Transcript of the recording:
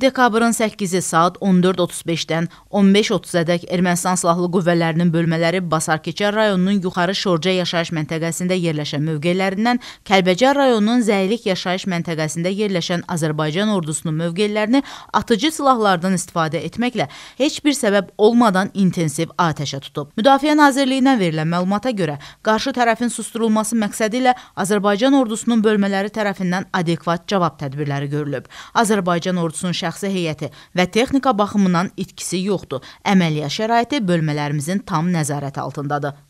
Dekabrın 8-i saat 14:35-dən 15:30-ədək Ermənistan silahlı qüvvələrinin bölmələri Basarkeçər rayonunun Yuxarı Şorca yaşayış məntəqəsində yerləşən mövqelərindən Kəlbəcər rayonunun Zəylik yaşayış məntəqəsində yerləşən Azərbaycan ordusunun mövqelərini atıcı silahlardan istifadə etməklə heç bir səbəb olmadan intensiv atəşə tutub. Müdafiə Nazirliyindən verilən məlumata görə qarşı tərəfin susdurulması məqsədi ilə Azərbaycan ordusunun bölmələri tərəfindən adekvat cavab tədbirləri görülüb. Azərbaycan ordusunun şəxsi heyəti və texnika baxımından itkisi yoxdur. Əməliyyat şəraiti bölmələrimizin tam nəzarət altındadır.